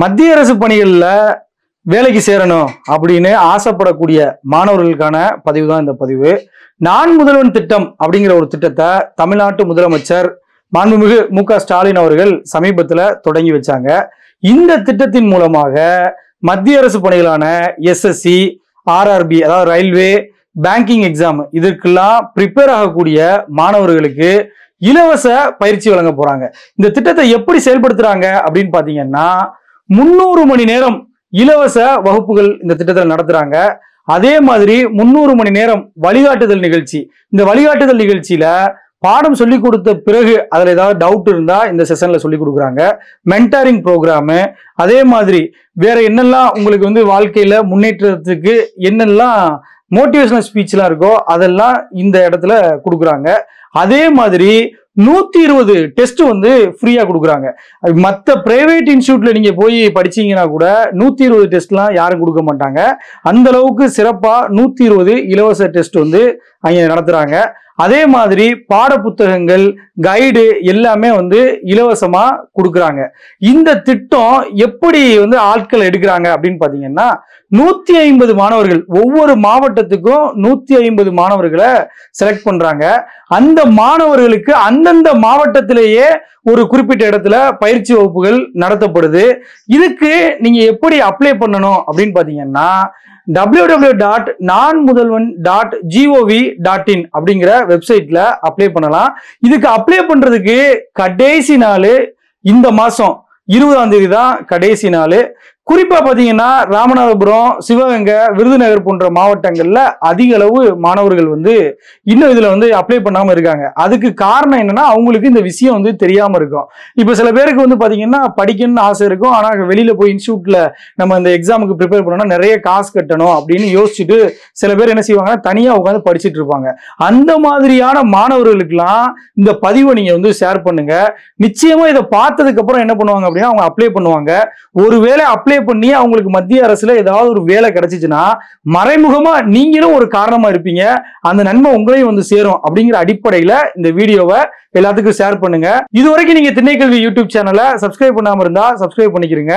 மத்திய அரசு பணிகளில் வேலைக்கு சேரணும் அப்படின்னு ஆசைப்படக்கூடிய மாணவர்களுக்கான பதிவு தான் இந்த பதிவு நான் முதல்வன் திட்டம் அப்படிங்கிற ஒரு திட்டத்தை தமிழ்நாட்டு முதலமைச்சர் மாண்புமிகு மு க ஸ்டாலின் அவர்கள் சமீபத்தில் தொடங்கி வச்சாங்க இந்த திட்டத்தின் மூலமாக மத்திய அரசு பணிகளான எஸ்எஸ்சி ஆர்ஆர்பி அதாவது ரயில்வே பேங்கிங் எக்ஸாம் இதற்கெல்லாம் ப்ரிப்பேர் ஆகக்கூடிய மாணவர்களுக்கு இலவச பயிற்சி வழங்க போறாங்க இந்த திட்டத்தை எப்படி செயல்படுத்துறாங்க அப்படின்னு பாத்தீங்கன்னா முன்னூறு மணி நேரம் இலவச வகுப்புகள் இந்த திட்டத்தில் நடத்துறாங்க அதே மாதிரி முன்னூறு மணி நேரம் வழிகாட்டுதல் நிகழ்ச்சி இந்த வழிகாட்டுதல் நிகழ்ச்சியில பாடம் சொல்லிக் கொடுத்த பிறகு அதில் ஏதாவது டவுட் இருந்தால் இந்த செஷனில் சொல்லி கொடுக்குறாங்க மென்டாரிங் ப்ரோக்ராமு அதே மாதிரி வேற என்னெல்லாம் உங்களுக்கு வந்து வாழ்க்கையில் முன்னேற்றத்துக்கு என்னெல்லாம் மோட்டிவேஷனல் ஸ்பீச்லாம் இருக்கோ அதெல்லாம் இந்த இடத்துல கொடுக்குறாங்க அதே மாதிரி நூத்தி இருபது டெஸ்ட் வந்து ஃப்ரீயா கொடுக்குறாங்க மற்ற பிரைவேட் இன்ஸ்டியூட்ல நீங்க போய் படிச்சீங்கன்னா கூட நூத்தி இருபது டெஸ்ட் எல்லாம் யாரும் கொடுக்க மாட்டாங்க அந்த அளவுக்கு சிறப்பா நூத்தி இருபது இலவச டெஸ்ட் வந்து அங்க நடத்துறாங்க அதே மாதிரி பாட புத்தகங்கள் கைடு எல்லாமே வந்து இலவசமா கொடுக்குறாங்க இந்த திட்டம் எப்படி வந்து ஆட்கள் எடுக்கிறாங்க அப்படின்னு பாத்தீங்கன்னா நூத்தி ஐம்பது மாணவர்கள் ஒவ்வொரு மாவட்டத்துக்கும் நூத்தி ஐம்பது மாணவர்களை செலக்ட் பண்றாங்க அந்த மாணவர்களுக்கு அந்தந்த மாவட்டத்திலேயே ஒரு குறிப்பிட்ட இடத்துல பயிற்சி வகுப்புகள் நடத்தப்படுது இதுக்கு நீங்க எப்படி அப்ளை பண்ணணும் அப்படின்னு பாத்தீங்கன்னா W W dot Naan Mudhalvan dot G O V dot in அப்படிங்கிற வெப்சைட்ல அப்ளை பண்ணலாம் இதுக்கு அப்ளை பண்றதுக்கு கடைசி நாள் இந்த மாசம் இருபதாம் தேதி தான் கடைசி நாள் குறிப்பாக பார்த்தீங்கன்னா ராமநாதபுரம் சிவகங்கை விருதுநகர் போன்ற மாவட்டங்களில் அதிக அளவு மாணவர்கள் வந்து இன்னும் இதில் வந்து அப்ளை பண்ணாமல் இருக்காங்க அதுக்கு காரணம் என்னன்னா அவங்களுக்கு இந்த விஷயம் வந்து தெரியாமல் இருக்கும் இப்போ சில பேருக்கு வந்து பார்த்தீங்கன்னா படிக்கணும்னு ஆசை இருக்கும் ஆனால் வெளியில் போய் இன்ஸ்டியூட்டில் நம்ம இந்த எக்ஸாமுக்கு ப்ரிப்பேர் பண்ணோம்னா நிறைய காசு கட்டணும் அப்படின்னு யோசிச்சுட்டு சில பேர் என்ன செய்வாங்கன்னா தனியாக உட்காந்து படிச்சுட்டு இருப்பாங்க அந்த மாதிரியான மாணவர்களுக்கெல்லாம் இந்த பதிவை நீங்கள் வந்து ஷேர் பண்ணுங்க நிச்சயமாக இதை பார்த்ததுக்கப்புறம் என்ன பண்ணுவாங்க அப்படின்னா அவங்க அப்ளை பண்ணுவாங்க ஒருவேளை அப்ளை அப்ளை பண்ணி அவங்களுக்கு மத்திய அரசுல ஏதாவது ஒரு வேலை கிடைச்சிச்சுன்னா மறைமுகமா நீங்களும் ஒரு காரணமா இருப்பீங்க அந்த நன்மை உங்களையும் வந்து சேரும் அப்படிங்கிற அடிப்படையில இந்த வீடியோவை எல்லாத்துக்கும் ஷேர் பண்ணுங்க இதுவரைக்கும் நீங்க திண்ணைக்கல்வி யூடியூப் சேனலை சப்ஸ்கிரைப் பண்ணாம இருந்தா சப்ஸ்கிரைப் பண்ணிக்கிறீங்க